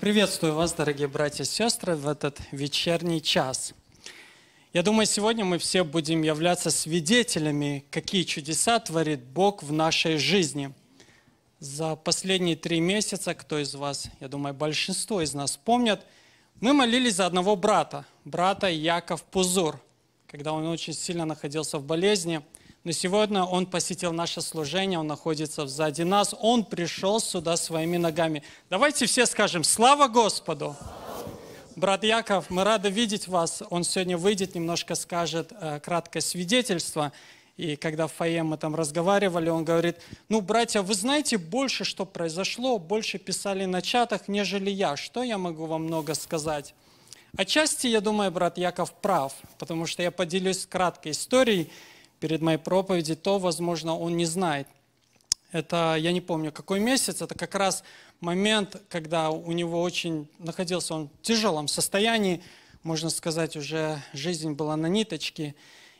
Приветствую вас, дорогие братья и сестры, в этот вечерний час. Я думаю, сегодня мы все будем являться свидетелями, какие чудеса творит Бог в нашей жизни. За последние три месяца, кто из вас, я думаю, большинство из нас помнят, мы молились за одного брата, брата Яков Пузур, когда он очень сильно находился в болезни – но сегодня он посетил наше служение, он находится сзади нас, он пришел сюда своими ногами. Давайте все скажем «Слава Господу!» Брат Яков, мы рады видеть вас. Он сегодня выйдет, немножко скажет э, краткое свидетельство. И когда в фойе мы там разговаривали, он говорит, ну, братья, вы знаете больше, что произошло, больше писали на чатах, нежели я. Что я могу вам много сказать? Отчасти, я думаю, брат Яков прав, потому что я поделюсь краткой историей перед моей проповедью, то, возможно, он не знает. Это, я не помню, какой месяц, это как раз момент, когда у него очень, находился он в тяжелом состоянии, можно сказать, уже жизнь была на ниточке.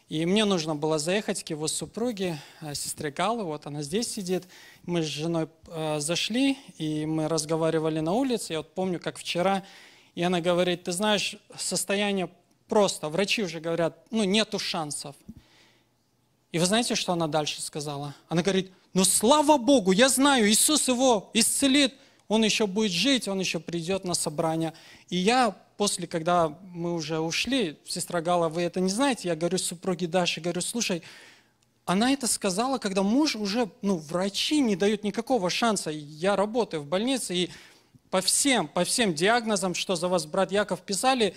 И мне нужно было заехать к его супруге, э, сестре Галы, вот она здесь сидит. Мы с женой э, зашли, и мы разговаривали на улице. Я вот помню, как вчера, и она говорит, ты знаешь, состояние просто, врачи уже говорят, ну, нету шансов. И вы знаете, что она дальше сказала? Она говорит, ну слава Богу, я знаю, Иисус его исцелит, он еще будет жить, он еще придет на собрание. И я после, когда мы уже ушли, сестра Гала, вы это не знаете, я говорю супруге Даше, говорю, слушай, она это сказала, когда муж уже, ну, врачи не дают никакого шанса. Я работаю в больнице, и по всем, по всем диагнозам, что за вас брат Яков писали,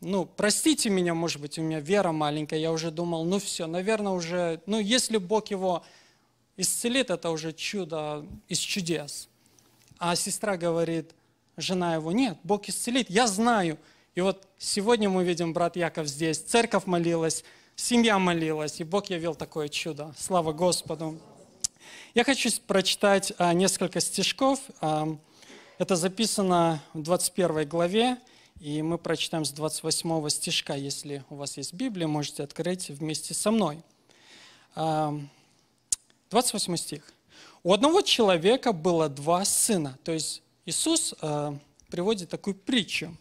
ну, простите меня, может быть, у меня вера маленькая, я уже думал, ну все, наверное, уже, ну, если Бог его исцелит, это уже чудо из чудес. А сестра говорит, жена его, нет, Бог исцелит, я знаю. И вот сегодня мы видим, брат Яков здесь, церковь молилась, семья молилась, и Бог явил такое чудо. Слава Господу! Я хочу прочитать а, несколько стишков. А, это записано в 21 главе и мы прочитаем с 28 стишка. Если у вас есть Библия, можете открыть вместе со мной. 28 а, стих. У одного человека было два сына. То есть Иисус э, приводит такую притчу.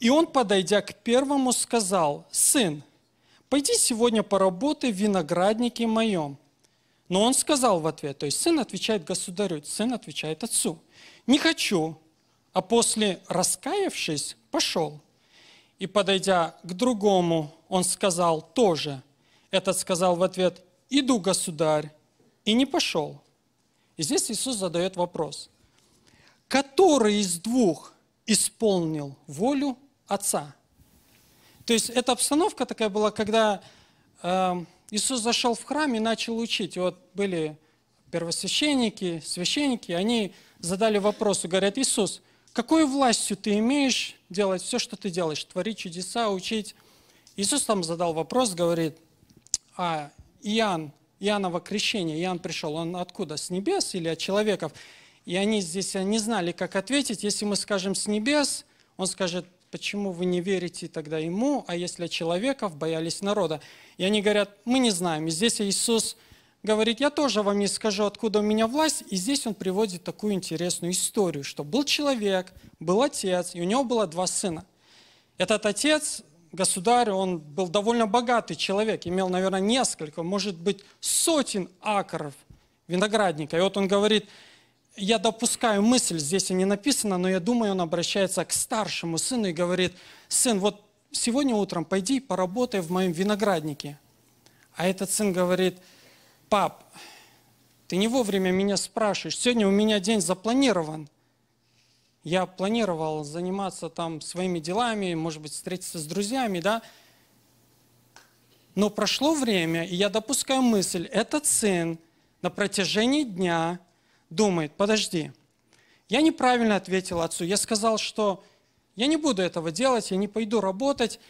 И он, подойдя к первому, сказал, «Сын, пойди сегодня поработай в винограднике моем». Но он сказал в ответ, то есть сын отвечает государю, сын отвечает отцу, «Не хочу». А после, раскаявшись, пошел. И подойдя к другому, он сказал тоже. Этот сказал в ответ, иду, государь, и не пошел. И здесь Иисус задает вопрос. Который из двух исполнил волю Отца? То есть эта обстановка такая была, когда э, Иисус зашел в храм и начал учить. вот были первосвященники, священники, они задали вопрос, говорят, Иисус, какой властью ты имеешь делать все, что ты делаешь, творить чудеса, учить? Иисус там задал вопрос, говорит, а Иоанн, Иоанново крещение, Иоанн пришел, он откуда, с небес или от человеков? И они здесь не знали, как ответить. Если мы скажем «с небес», он скажет, почему вы не верите тогда ему, а если от человеков боялись народа. И они говорят, мы не знаем. И здесь Иисус говорит, я тоже вам не скажу, откуда у меня власть. И здесь он приводит такую интересную историю, что был человек, был отец, и у него было два сына. Этот отец, государь, он был довольно богатый человек, имел, наверное, несколько, может быть, сотен акров виноградника. И вот он говорит, я допускаю мысль, здесь и не написано, но я думаю, он обращается к старшему сыну и говорит, сын, вот сегодня утром пойди поработай в моем винограднике. А этот сын говорит, пап, ты не вовремя меня спрашиваешь, сегодня у меня день запланирован. Я планировал заниматься там своими делами, может быть, встретиться с друзьями, да? Но прошло время, и я допускаю мысль, этот сын на протяжении дня думает, подожди, я неправильно ответил отцу, я сказал, что я не буду этого делать, я не пойду работать,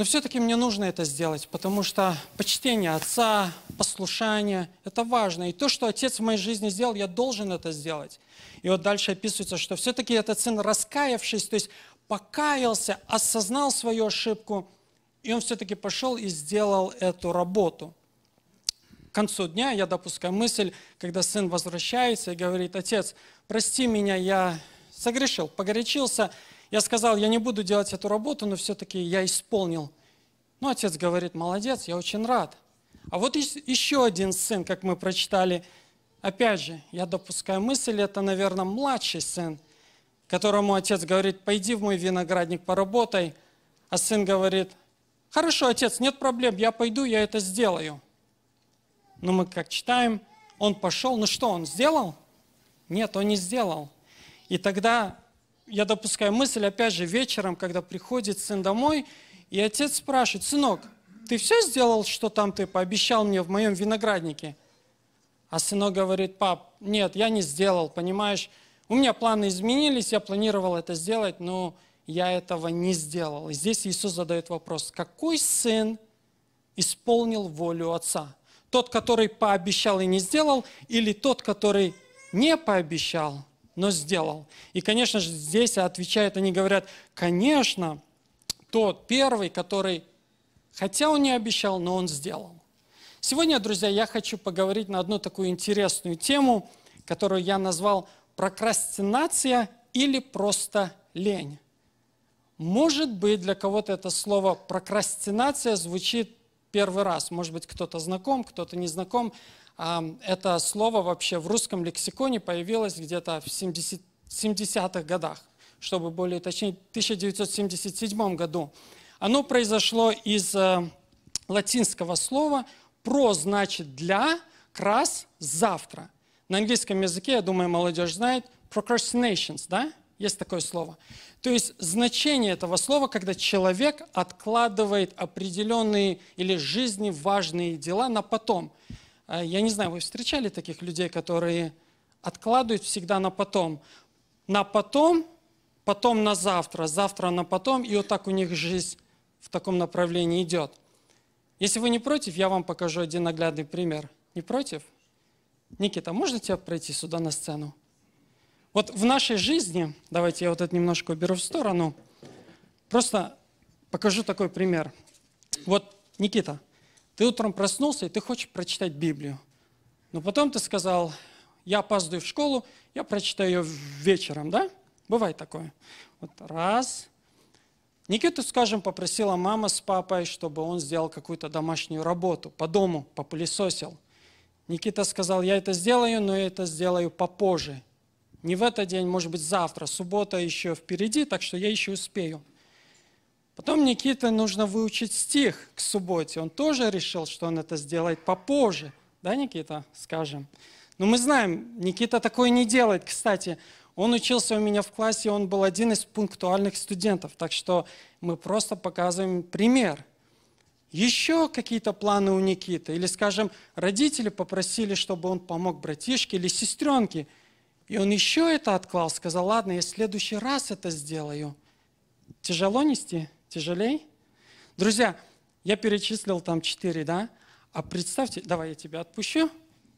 но все-таки мне нужно это сделать, потому что почтение отца, послушание – это важно. И то, что отец в моей жизни сделал, я должен это сделать. И вот дальше описывается, что все-таки этот сын, раскаявшись, то есть покаялся, осознал свою ошибку, и он все-таки пошел и сделал эту работу. К концу дня я допускаю мысль, когда сын возвращается и говорит, «Отец, прости меня, я согрешил, погорячился, я сказал, я не буду делать эту работу, но все-таки я исполнил. Ну, отец говорит, молодец, я очень рад. А вот еще один сын, как мы прочитали, опять же, я допускаю мысль, это, наверное, младший сын, которому отец говорит, пойди в мой виноградник, поработай. А сын говорит, хорошо, отец, нет проблем, я пойду, я это сделаю. Но мы как читаем, он пошел, ну что, он сделал? Нет, он не сделал. И тогда я допускаю мысль, опять же, вечером, когда приходит сын домой, и отец спрашивает, сынок, ты все сделал, что там ты пообещал мне в моем винограднике? А сынок говорит, пап, нет, я не сделал, понимаешь? У меня планы изменились, я планировал это сделать, но я этого не сделал. И здесь Иисус задает вопрос, какой сын исполнил волю отца? Тот, который пообещал и не сделал, или тот, который не пообещал но сделал. И, конечно же, здесь отвечают, они говорят, конечно, тот первый, который, хотя он не обещал, но он сделал. Сегодня, друзья, я хочу поговорить на одну такую интересную тему, которую я назвал прокрастинация или просто лень. Может быть, для кого-то это слово прокрастинация звучит первый раз. Может быть, кто-то знаком, кто-то не знаком. Это слово вообще в русском лексиконе появилось где-то в 70, 70-х годах, чтобы более точнее, в 1977 году. Оно произошло из э, латинского слова «про» значит «для», «крас» – «завтра». На английском языке, я думаю, молодежь знает, procrastinations, да? Есть такое слово. То есть значение этого слова, когда человек откладывает определенные или жизни важные дела на потом. А, я не знаю, вы встречали таких людей, которые откладывают всегда на потом. На потом, потом на завтра, завтра на потом, и вот так у них жизнь в таком направлении идет. Если вы не против, я вам покажу один наглядный пример. Не против? Никита, можно тебя пройти сюда на сцену? Вот в нашей жизни, давайте я вот это немножко уберу в сторону, просто покажу такой пример. Вот, Никита, ты утром проснулся, и ты хочешь прочитать Библию. Но потом ты сказал, я опаздываю в школу, я прочитаю ее вечером, да? Бывает такое. Вот раз. Никиту, скажем, попросила мама с папой, чтобы он сделал какую-то домашнюю работу по дому, попылесосил. Никита сказал, я это сделаю, но я это сделаю попозже. Не в этот день, может быть, завтра, суббота еще впереди, так что я еще успею. Потом Никита нужно выучить стих к субботе. Он тоже решил, что он это сделает попозже. Да, Никита, скажем? Но ну, мы знаем, Никита такое не делает. Кстати, он учился у меня в классе, он был один из пунктуальных студентов. Так что мы просто показываем пример. Еще какие-то планы у Никиты. Или, скажем, родители попросили, чтобы он помог братишке или сестренке. И он еще это отклал, сказал, ладно, я в следующий раз это сделаю. Тяжело нести? Тяжелей? Друзья, я перечислил там четыре, да? А представьте, давай я тебя отпущу.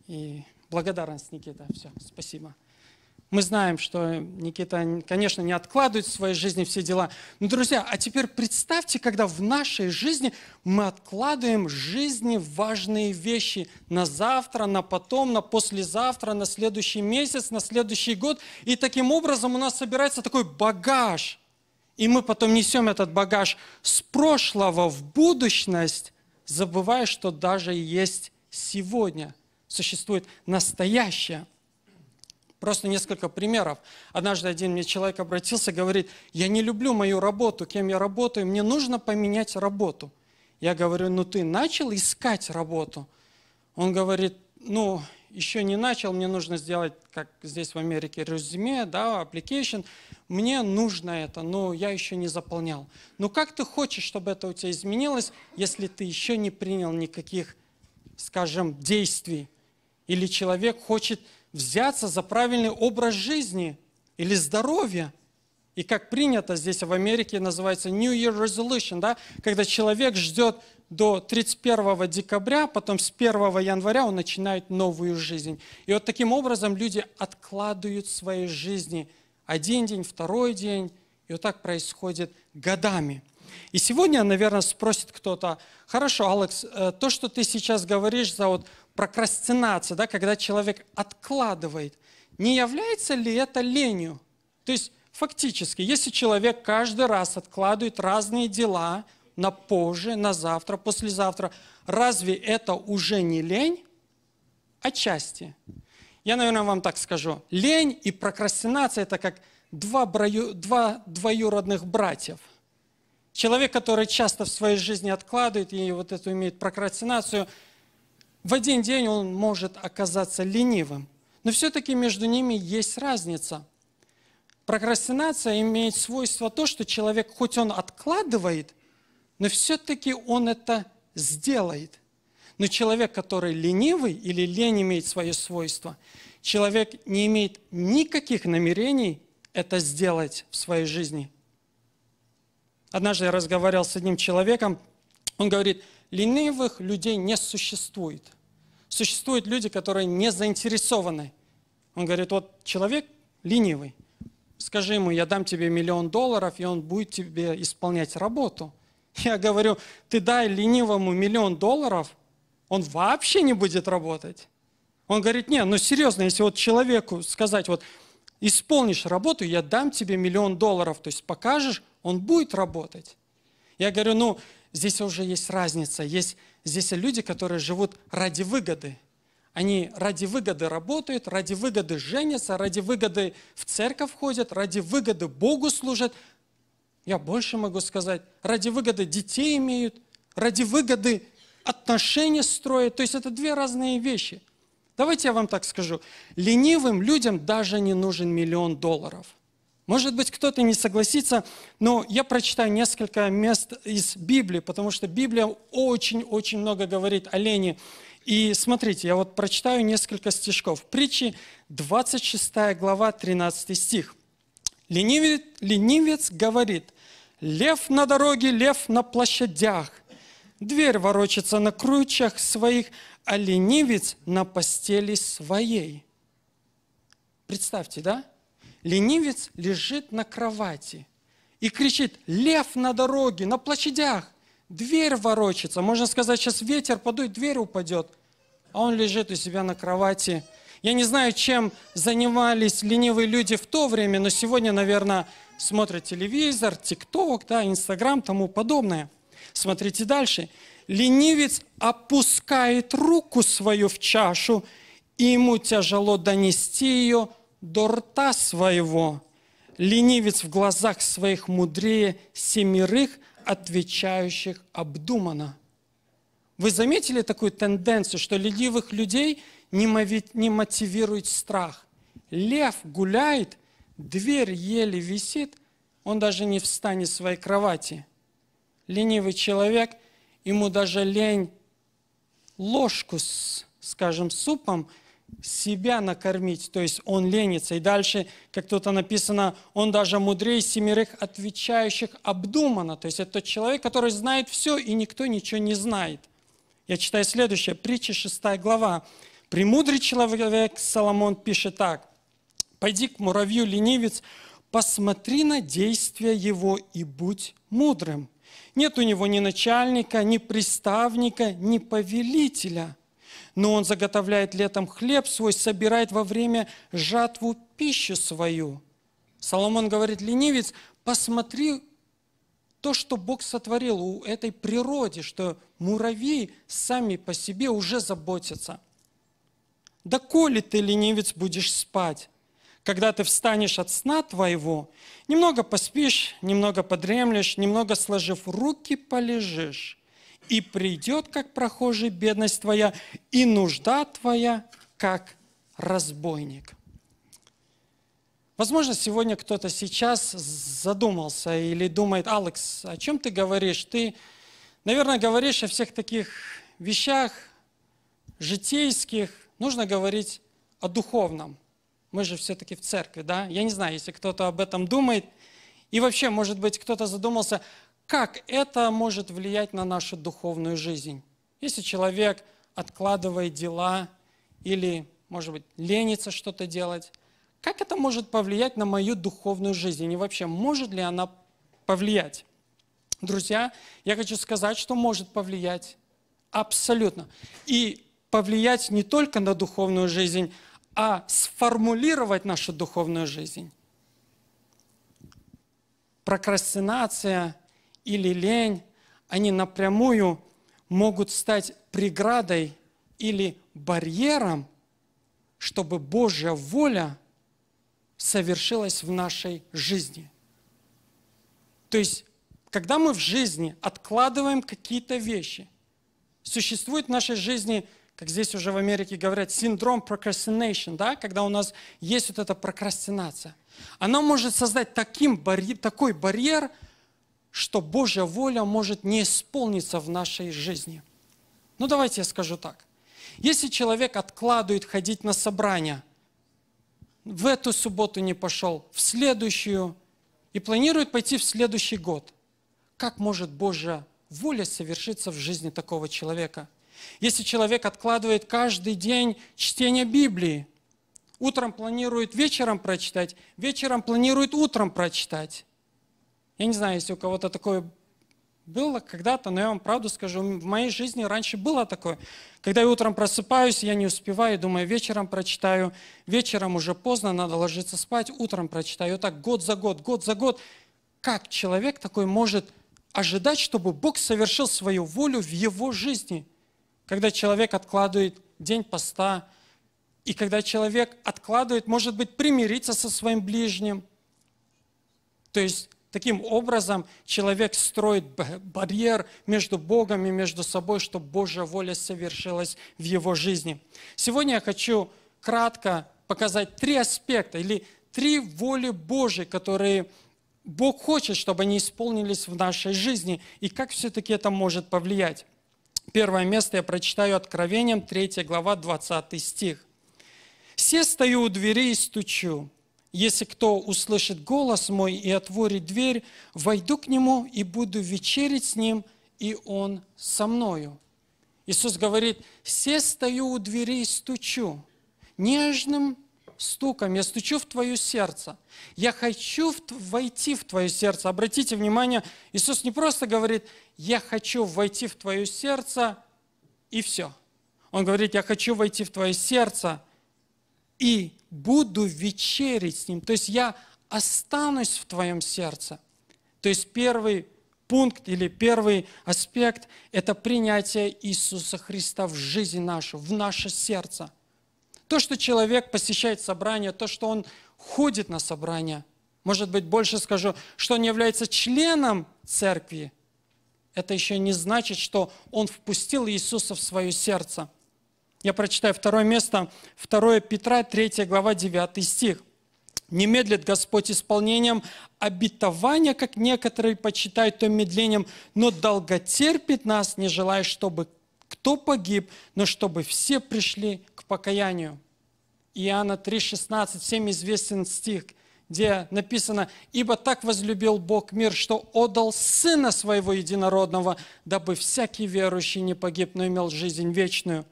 И благодарность, Никита. Все, спасибо. Мы знаем, что Никита, конечно, не откладывает в своей жизни все дела. Но, друзья, а теперь представьте, когда в нашей жизни мы откладываем в жизни важные вещи на завтра, на потом, на послезавтра, на следующий месяц, на следующий год. И таким образом у нас собирается такой багаж – и мы потом несем этот багаж с прошлого в будущность, забывая, что даже есть сегодня, существует настоящее. Просто несколько примеров. Однажды один мне человек обратился, говорит, я не люблю мою работу, кем я работаю, мне нужно поменять работу. Я говорю, ну ты начал искать работу? Он говорит, ну еще не начал, мне нужно сделать, как здесь в Америке, резюме, да, application, мне нужно это, но я еще не заполнял. Но ну как ты хочешь, чтобы это у тебя изменилось, если ты еще не принял никаких, скажем, действий? Или человек хочет взяться за правильный образ жизни или здоровья? И как принято здесь в Америке называется New Year Resolution, да, когда человек ждет до 31 декабря, потом с 1 января он начинает новую жизнь. И вот таким образом люди откладывают свои жизни один день, второй день, и вот так происходит годами. И сегодня, наверное, спросит кто-то, хорошо, Алекс, э, то, что ты сейчас говоришь за вот прокрастинацию, да, когда человек откладывает, не является ли это ленью? То есть фактически, если человек каждый раз откладывает разные дела, на позже, на завтра, послезавтра. Разве это уже не лень? Отчасти. Я, наверное, вам так скажу. Лень и прокрастинация – это как два, браю, два двоюродных братьев. Человек, который часто в своей жизни откладывает и вот эту имеет прокрастинацию, в один день он может оказаться ленивым. Но все-таки между ними есть разница. Прокрастинация имеет свойство то, что человек, хоть он откладывает – но все-таки он это сделает. Но человек, который ленивый или лень имеет свое свойство, человек не имеет никаких намерений это сделать в своей жизни. Однажды я разговаривал с одним человеком, он говорит, ленивых людей не существует. Существуют люди, которые не заинтересованы. Он говорит, вот человек ленивый, скажи ему, я дам тебе миллион долларов, и он будет тебе исполнять работу. Я говорю, ты дай ленивому миллион долларов, он вообще не будет работать. Он говорит, не, ну серьезно, если вот человеку сказать, вот исполнишь работу, я дам тебе миллион долларов, то есть покажешь, он будет работать. Я говорю, ну здесь уже есть разница, есть здесь люди, которые живут ради выгоды. Они ради выгоды работают, ради выгоды женятся, ради выгоды в церковь ходят, ради выгоды Богу служат – я больше могу сказать, ради выгоды детей имеют, ради выгоды отношения строят. То есть это две разные вещи. Давайте я вам так скажу. Ленивым людям даже не нужен миллион долларов. Может быть, кто-то не согласится, но я прочитаю несколько мест из Библии, потому что Библия очень-очень много говорит о лени. И смотрите, я вот прочитаю несколько стишков. Притчи, 26 глава, 13 стих. Ленивец, ленивец говорит, лев на дороге, лев на площадях. Дверь ворочится на крючах своих, а ленивец на постели своей. Представьте, да? Ленивец лежит на кровати и кричит, лев на дороге, на площадях, дверь ворочится. Можно сказать, сейчас ветер подует, дверь упадет. А он лежит у себя на кровати, я не знаю, чем занимались ленивые люди в то время, но сегодня, наверное, смотрят телевизор, ТикТок, да, Инстаграм, тому подобное. Смотрите дальше. Ленивец опускает руку свою в чашу, и ему тяжело донести ее до рта своего. Ленивец в глазах своих мудрее семерых, отвечающих обдуманно. Вы заметили такую тенденцию, что ленивых людей не мотивирует страх. Лев гуляет, дверь еле висит, он даже не встанет с своей кровати. Ленивый человек, ему даже лень ложку с, скажем, супом себя накормить, то есть он ленится. И дальше, как тут написано, он даже мудрее семерых отвечающих обдуманно. То есть это тот человек, который знает все, и никто ничего не знает. Я читаю следующее, притча 6 глава, Премудрый человек Соломон пишет так. «Пойди к муравью, ленивец, посмотри на действия его и будь мудрым. Нет у него ни начальника, ни приставника, ни повелителя. Но он заготовляет летом хлеб свой, собирает во время жатву пищу свою. Соломон говорит, ленивец, посмотри то, что Бог сотворил у этой природы, что муравьи сами по себе уже заботятся – да коли ты, ленивец, будешь спать? Когда ты встанешь от сна твоего, немного поспишь, немного подремлешь, немного сложив руки, полежишь. И придет, как прохожий, бедность твоя, и нужда твоя, как разбойник. Возможно, сегодня кто-то сейчас задумался или думает, Алекс, о чем ты говоришь? Ты, наверное, говоришь о всех таких вещах житейских, нужно говорить о духовном. Мы же все-таки в церкви, да? Я не знаю, если кто-то об этом думает. И вообще, может быть, кто-то задумался, как это может влиять на нашу духовную жизнь. Если человек откладывает дела или, может быть, ленится что-то делать, как это может повлиять на мою духовную жизнь? И вообще, может ли она повлиять? Друзья, я хочу сказать, что может повлиять. Абсолютно. И повлиять не только на духовную жизнь, а сформулировать нашу духовную жизнь. Прокрастинация или лень, они напрямую могут стать преградой или барьером, чтобы Божья воля совершилась в нашей жизни. То есть, когда мы в жизни откладываем какие-то вещи, существует в нашей жизни – как здесь уже в Америке говорят, синдром procrastination, да, когда у нас есть вот эта прокрастинация. Она может создать таким барьер, такой барьер, что Божья воля может не исполниться в нашей жизни. Ну давайте я скажу так. Если человек откладывает ходить на собрания, в эту субботу не пошел, в следующую, и планирует пойти в следующий год, как может Божья воля совершиться в жизни такого человека – если человек откладывает каждый день чтение Библии, утром планирует вечером прочитать, вечером планирует утром прочитать. Я не знаю, если у кого-то такое было когда-то, но я вам правду скажу, в моей жизни раньше было такое. Когда я утром просыпаюсь, я не успеваю, думаю, вечером прочитаю, вечером уже поздно, надо ложиться спать, утром прочитаю. Так год за год, год за год. Как человек такой может ожидать, чтобы Бог совершил свою волю в его жизни? когда человек откладывает день поста, и когда человек откладывает, может быть, примириться со своим ближним. То есть таким образом человек строит барьер между Богом и между собой, чтобы Божья воля совершилась в его жизни. Сегодня я хочу кратко показать три аспекта или три воли Божьей, которые Бог хочет, чтобы они исполнились в нашей жизни, и как все-таки это может повлиять. Первое место я прочитаю Откровением, 3 глава, 20 стих. «Все стою у двери и стучу. Если кто услышит голос мой и отворит дверь, войду к нему и буду вечерить с ним, и он со мною». Иисус говорит, «Все стою у двери и стучу. Нежным стуком, я стучу в твое сердце. Я хочу войти в твое сердце. Обратите внимание, Иисус не просто говорит, я хочу войти в твое сердце, и все. Он говорит, я хочу войти в твое сердце, и буду вечерить с ним. То есть я останусь в твоем сердце. То есть первый пункт или первый аспект – это принятие Иисуса Христа в жизнь нашу, в наше сердце – то, что человек посещает собрание, то, что он ходит на собрание, может быть, больше скажу, что он является членом церкви, это еще не значит, что он впустил Иисуса в свое сердце. Я прочитаю второе место, 2 Петра, 3 глава, 9 стих. «Не медлит Господь исполнением обетования, как некоторые почитают то медлением, но долготерпит нас, не желая, чтобы кто погиб, но чтобы все пришли покаянию. Иоанна 3,16, всем известен стих, где написано, «Ибо так возлюбил Бог мир, что отдал Сына Своего Единородного, дабы всякий верующий не погиб, но имел жизнь вечную».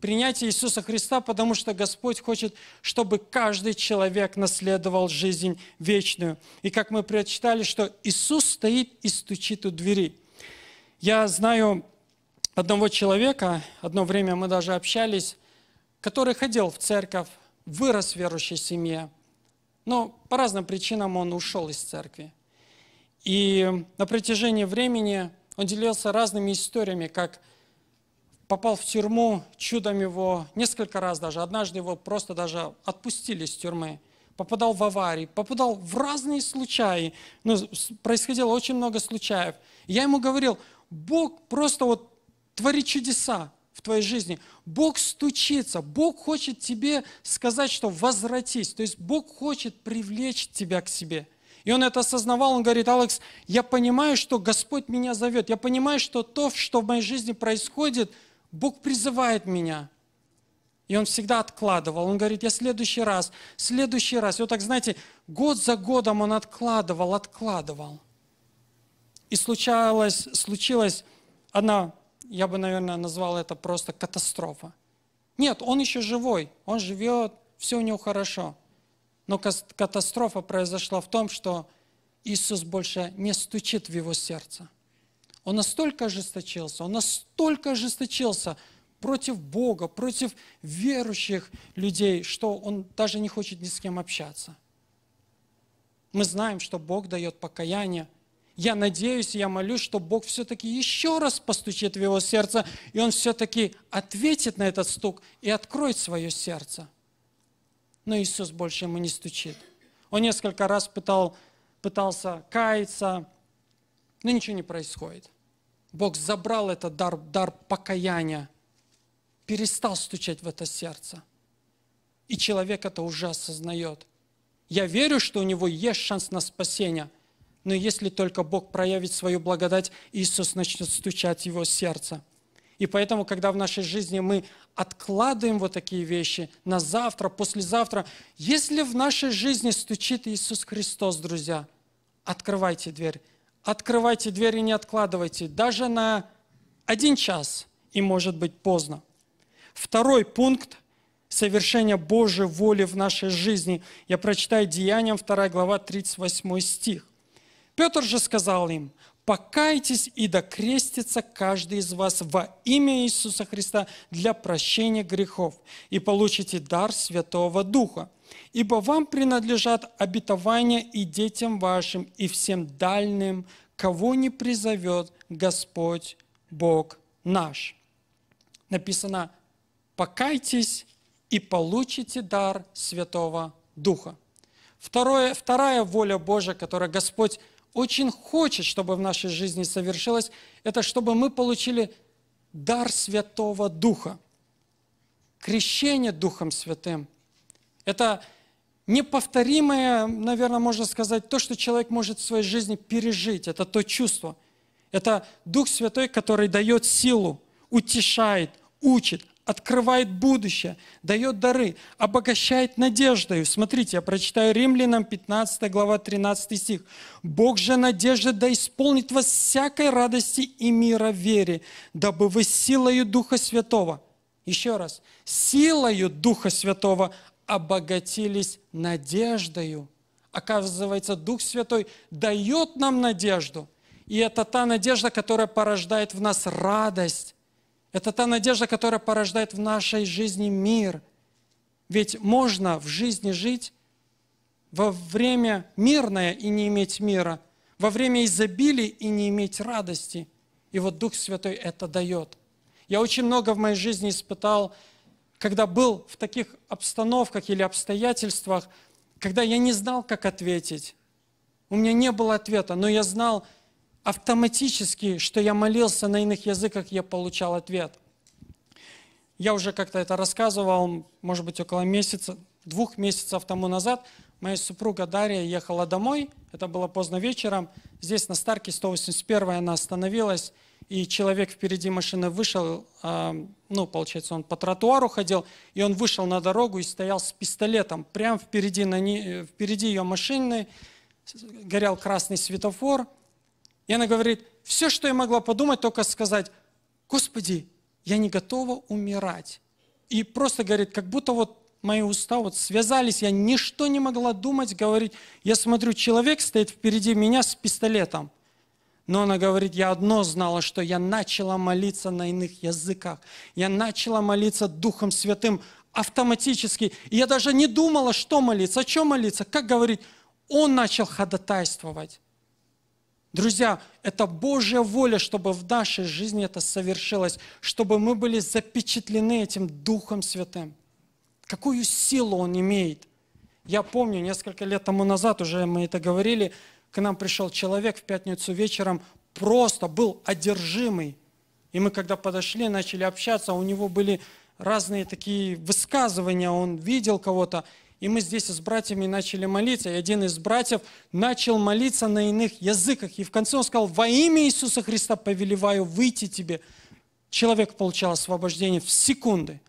Принятие Иисуса Христа, потому что Господь хочет, чтобы каждый человек наследовал жизнь вечную. И как мы прочитали, что Иисус стоит и стучит у двери. Я знаю одного человека, одно время мы даже общались, который ходил в церковь, вырос в верующей семье, но по разным причинам он ушел из церкви. И на протяжении времени он делился разными историями, как попал в тюрьму, чудом его несколько раз даже, однажды его просто даже отпустили из тюрьмы, попадал в аварии, попадал в разные случаи, ну, происходило очень много случаев. я ему говорил, Бог просто вот творит чудеса, в твоей жизни. Бог стучится, Бог хочет тебе сказать, что возвратись. То есть Бог хочет привлечь тебя к себе. И он это осознавал, он говорит, Алекс, я понимаю, что Господь меня зовет, я понимаю, что то, что в моей жизни происходит, Бог призывает меня. И он всегда откладывал. Он говорит, я следующий раз, следующий раз. И вот так, знаете, год за годом он откладывал, откладывал. И случалось, случилось, одна я бы, наверное, назвал это просто катастрофа. Нет, он еще живой, он живет, все у него хорошо. Но катастрофа произошла в том, что Иисус больше не стучит в его сердце. Он настолько ожесточился, он настолько ожесточился против Бога, против верующих людей, что он даже не хочет ни с кем общаться. Мы знаем, что Бог дает покаяние – я надеюсь, я молюсь, что Бог все-таки еще раз постучит в его сердце, и он все-таки ответит на этот стук и откроет свое сердце. Но Иисус больше ему не стучит. Он несколько раз пытал, пытался каяться, но ничего не происходит. Бог забрал этот дар, дар покаяния, перестал стучать в это сердце. И человек это уже осознает. Я верю, что у него есть шанс на спасение – но если только Бог проявит свою благодать, Иисус начнет стучать в его сердце. И поэтому, когда в нашей жизни мы откладываем вот такие вещи на завтра, послезавтра, если в нашей жизни стучит Иисус Христос, друзья, открывайте дверь. Открывайте дверь и не откладывайте, даже на один час, и может быть поздно. Второй пункт – совершения Божьей воли в нашей жизни. Я прочитаю Деяниям 2 глава 38 стих. Петр же сказал им, покайтесь и докрестится каждый из вас во имя Иисуса Христа для прощения грехов и получите дар Святого Духа. Ибо вам принадлежат обетования и детям вашим, и всем дальним, кого не призовет Господь Бог наш. Написано, покайтесь и получите дар Святого Духа. Второе, вторая воля Божия, которую Господь очень хочет, чтобы в нашей жизни совершилось, это чтобы мы получили дар Святого Духа. Крещение Духом Святым. Это неповторимое, наверное, можно сказать, то, что человек может в своей жизни пережить. Это то чувство. Это Дух Святой, который дает силу, утешает, учит, открывает будущее, дает дары, обогащает надеждой. Смотрите, я прочитаю Римлянам 15 глава 13 стих. «Бог же надежда да исполнит вас всякой радости и мира вере, дабы вы силою Духа Святого». Еще раз. «Силою Духа Святого обогатились надеждою». Оказывается, Дух Святой дает нам надежду. И это та надежда, которая порождает в нас радость, это та надежда, которая порождает в нашей жизни мир. Ведь можно в жизни жить во время мирное и не иметь мира, во время изобилия и не иметь радости. И вот Дух Святой это дает. Я очень много в моей жизни испытал, когда был в таких обстановках или обстоятельствах, когда я не знал, как ответить. У меня не было ответа, но я знал, автоматически, что я молился на иных языках, я получал ответ. Я уже как-то это рассказывал, может быть, около месяца, двух месяцев тому назад. Моя супруга Дарья ехала домой, это было поздно вечером. Здесь на Старке 181 она остановилась, и человек впереди машины вышел, а, ну, получается, он по тротуару ходил, и он вышел на дорогу и стоял с пистолетом. Прямо впереди, на не, э, впереди ее машины горел красный светофор, и она говорит, все, что я могла подумать, только сказать, Господи, я не готова умирать. И просто говорит, как будто вот мои уста вот связались, я ничто не могла думать, говорить. Я смотрю, человек стоит впереди меня с пистолетом. Но она говорит, я одно знала, что я начала молиться на иных языках. Я начала молиться Духом Святым автоматически. И я даже не думала, что молиться, о чем молиться, как говорить. Он начал ходатайствовать. Друзья, это Божья воля, чтобы в нашей жизни это совершилось, чтобы мы были запечатлены этим Духом Святым. Какую силу Он имеет? Я помню, несколько лет тому назад, уже мы это говорили, к нам пришел человек в пятницу вечером, просто был одержимый. И мы когда подошли, начали общаться, у него были разные такие высказывания, он видел кого-то, и мы здесь с братьями начали молиться, и один из братьев начал молиться на иных языках. И в конце он сказал, во имя Иисуса Христа повелеваю выйти тебе. Человек получал освобождение в секунды.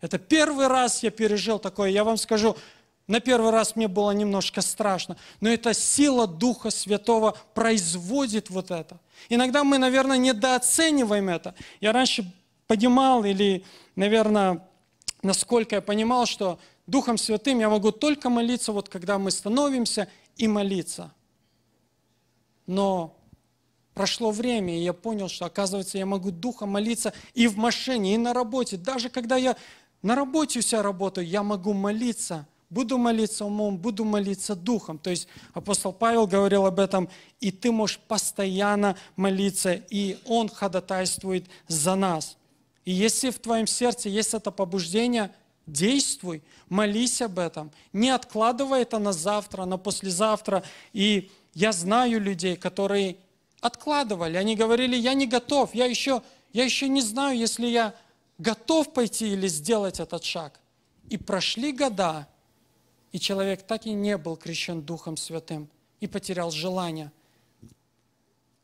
Это первый раз я пережил такое. Я вам скажу, на первый раз мне было немножко страшно, но эта сила Духа Святого производит вот это. Иногда мы, наверное, недооцениваем это. Я раньше понимал или, наверное, насколько я понимал, что Духом Святым я могу только молиться, вот когда мы становимся, и молиться. Но прошло время, и я понял, что, оказывается, я могу Духом молиться и в машине, и на работе. Даже когда я на работе у себя работаю, я могу молиться. Буду молиться умом, буду молиться Духом. То есть апостол Павел говорил об этом, и ты можешь постоянно молиться, и он ходатайствует за нас. И если в твоем сердце есть это побуждение – Действуй, молись об этом. Не откладывай это на завтра, на послезавтра. И я знаю людей, которые откладывали. Они говорили, я не готов, я еще, я еще не знаю, если я готов пойти или сделать этот шаг. И прошли года, и человек так и не был крещен Духом Святым и потерял желание.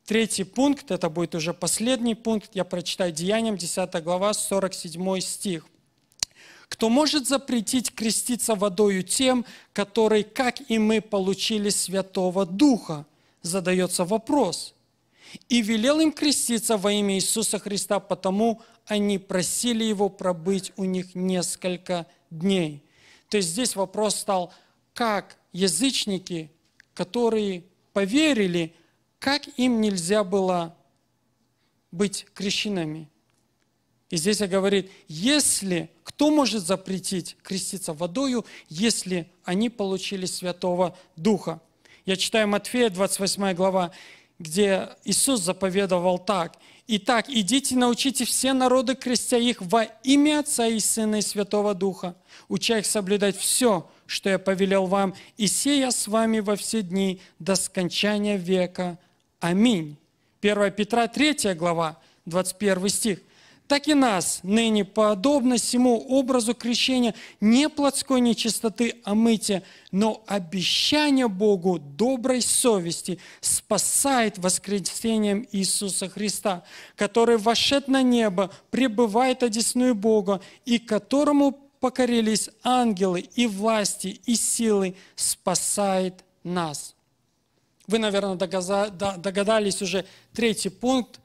Третий пункт, это будет уже последний пункт, я прочитаю Деяниям, 10 глава, 47 стих. Кто может запретить креститься водою тем, которые, как и мы, получили Святого Духа? Задается вопрос. И велел им креститься во имя Иисуса Христа, потому они просили Его пробыть у них несколько дней. То есть здесь вопрос стал, как язычники, которые поверили, как им нельзя было быть крещенными – и здесь я говорит, если кто может запретить креститься водою, если они получили Святого Духа? Я читаю Матфея, 28 глава, где Иисус заповедовал так. «Итак, идите, научите все народы, крестя их во имя Отца и Сына и Святого Духа, уча их соблюдать все, что я повелел вам, и сея с вами во все дни до скончания века. Аминь». 1 Петра 3 глава, 21 стих – так и нас ныне подобно всему образу крещения не плотской нечистоты, а мытия, но обещание Богу доброй совести спасает воскресением Иисуса Христа, который вошед на небо, пребывает одесную Бога и которому покорились ангелы и власти, и силы, спасает нас. Вы, наверное, догадались уже третий пункт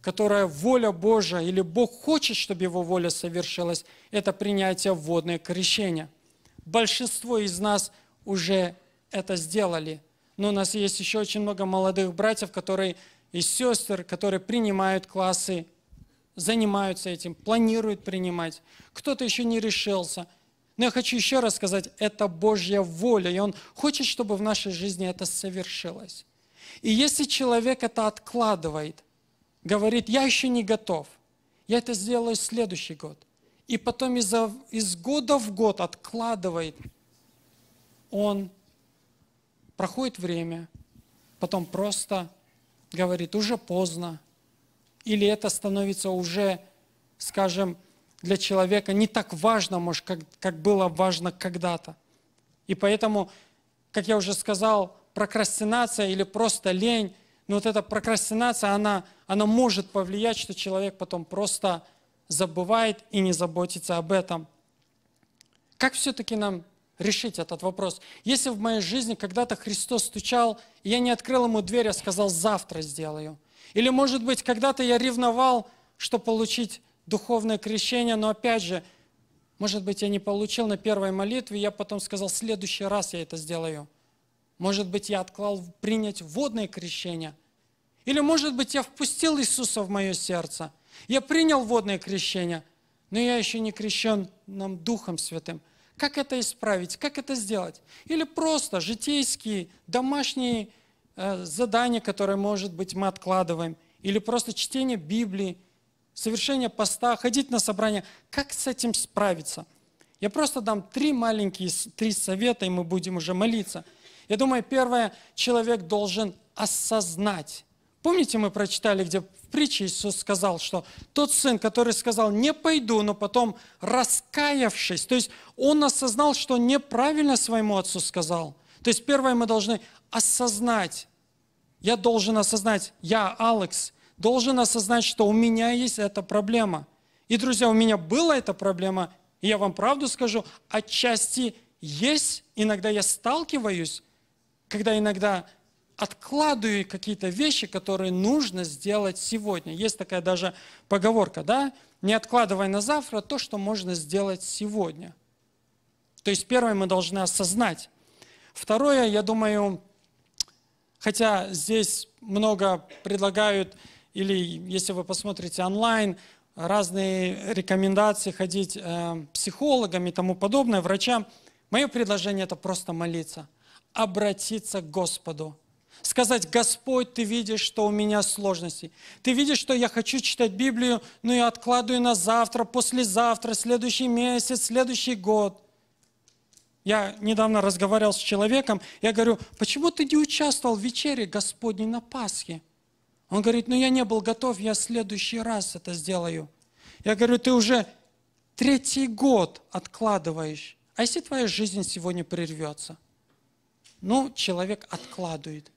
которая воля Божия или Бог хочет, чтобы его воля совершилась, это принятие водное крещение. Большинство из нас уже это сделали, но у нас есть еще очень много молодых братьев, которые и сестер, которые принимают классы, занимаются этим, планируют принимать. Кто-то еще не решился. Но я хочу еще раз сказать, это Божья воля, и Он хочет, чтобы в нашей жизни это совершилось. И если человек это откладывает, говорит, я еще не готов, я это сделаю в следующий год. И потом из, из года в год откладывает. Он проходит время, потом просто говорит, уже поздно. Или это становится уже, скажем, для человека не так важно, может, как, как было важно когда-то. И поэтому, как я уже сказал, прокрастинация или просто лень – но вот эта прокрастинация, она, она может повлиять, что человек потом просто забывает и не заботится об этом. Как все-таки нам решить этот вопрос? Если в моей жизни когда-то Христос стучал, и я не открыл ему дверь, я сказал, завтра сделаю. Или, может быть, когда-то я ревновал, что получить духовное крещение, но опять же, может быть, я не получил на первой молитве, я потом сказал, в следующий раз я это сделаю. Может быть, я отклал принять водное крещение. Или, может быть, я впустил Иисуса в мое сердце. Я принял водное крещение, но я еще не крещен нам Духом Святым. Как это исправить? Как это сделать? Или просто житейские, домашние э, задания, которые, может быть, мы откладываем. Или просто чтение Библии, совершение поста, ходить на собрания. Как с этим справиться? Я просто дам три маленькие, три совета, и мы будем уже молиться – я думаю, первое, человек должен осознать. Помните, мы прочитали, где в притче Иисус сказал, что тот сын, который сказал, не пойду, но потом раскаявшись, то есть он осознал, что неправильно своему отцу сказал. То есть первое, мы должны осознать, я должен осознать, я, Алекс, должен осознать, что у меня есть эта проблема. И, друзья, у меня была эта проблема, и я вам правду скажу, отчасти есть, иногда я сталкиваюсь когда иногда откладываю какие-то вещи, которые нужно сделать сегодня. Есть такая даже поговорка, да? Не откладывай на завтра то, что можно сделать сегодня. То есть первое мы должны осознать. Второе, я думаю, хотя здесь много предлагают, или если вы посмотрите онлайн, разные рекомендации ходить э, психологам и тому подобное, врачам. Мое предложение – это просто молиться – обратиться к Господу. Сказать, Господь, ты видишь, что у меня сложности. Ты видишь, что я хочу читать Библию, но я откладываю на завтра, послезавтра, следующий месяц, следующий год. Я недавно разговаривал с человеком, я говорю, почему ты не участвовал в вечере Господней на Пасхе? Он говорит, ну я не был готов, я в следующий раз это сделаю. Я говорю, ты уже третий год откладываешь. А если твоя жизнь сегодня прервется – но ну, человек откладывает.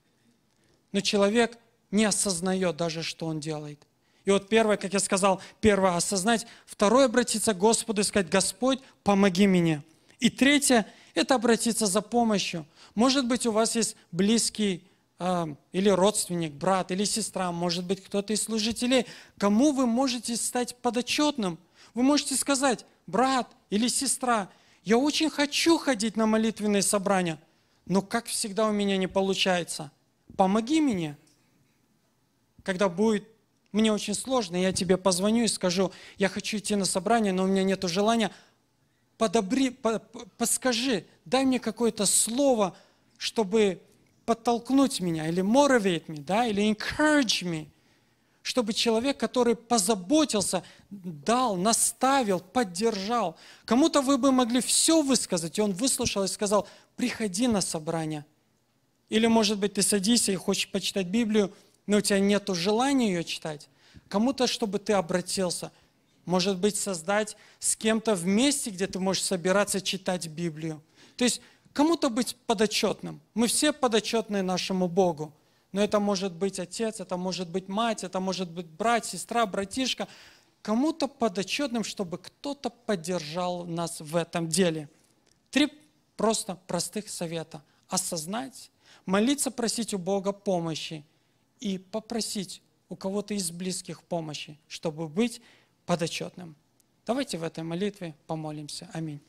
Но человек не осознает даже, что он делает. И вот первое, как я сказал, первое – осознать. Второе – обратиться к Господу и сказать, «Господь, помоги мне». И третье – это обратиться за помощью. Может быть, у вас есть близкий а, или родственник, брат или сестра, может быть, кто-то из служителей, кому вы можете стать подотчетным. Вы можете сказать, брат или сестра, я очень хочу ходить на молитвенные собрания – но как всегда у меня не получается. Помоги мне, когда будет мне очень сложно, я тебе позвоню и скажу, я хочу идти на собрание, но у меня нет желания. Подобри, по, подскажи, дай мне какое-то слово, чтобы подтолкнуть меня, или motivate me, да, или encourage me, чтобы человек, который позаботился, дал, наставил, поддержал. Кому-то вы бы могли все высказать, и он выслушал и сказал – приходи на собрание. Или, может быть, ты садишься и хочешь почитать Библию, но у тебя нет желания ее читать. Кому-то, чтобы ты обратился. Может быть, создать с кем-то вместе, где ты можешь собираться читать Библию. То есть кому-то быть подотчетным. Мы все подотчетные нашему Богу. Но это может быть отец, это может быть мать, это может быть брат, сестра, братишка. Кому-то подотчетным, чтобы кто-то поддержал нас в этом деле. Три просто простых совета. Осознать, молиться, просить у Бога помощи и попросить у кого-то из близких помощи, чтобы быть подотчетным. Давайте в этой молитве помолимся. Аминь.